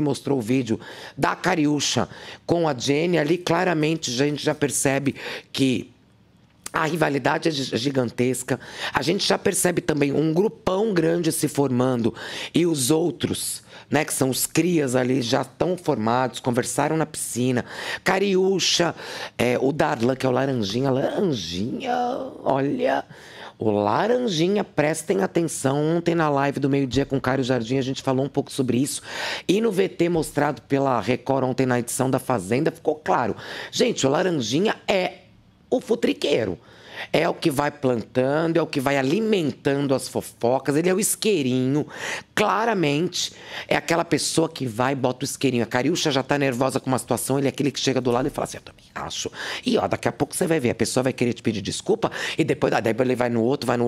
mostrou o vídeo da Cariúcha com a Jenny, ali claramente a gente já percebe que a rivalidade é, é gigantesca. A gente já percebe também um grupão grande se formando e os outros, né, que são os crias ali, já estão formados, conversaram na piscina. Cariúcha, é, o Darlan, que é o Laranjinha. Laranjinha, olha. O Laranjinha, prestem atenção. Ontem na live do meio-dia com Caio Jardim, a gente falou um pouco sobre isso. E no VT mostrado pela Record ontem na edição da Fazenda, ficou claro. Gente, o Laranjinha é o futriqueiro. É o que vai plantando, é o que vai alimentando as fofocas, ele é o isqueirinho. Claramente, é aquela pessoa que vai e bota o isqueirinho. A Cariúcha já tá nervosa com uma situação, ele é aquele que chega do lado e fala assim: Eu também acho. E ó, daqui a pouco você vai ver, a pessoa vai querer te pedir desculpa, e depois, ah, daí ele vai no outro, vai no outro.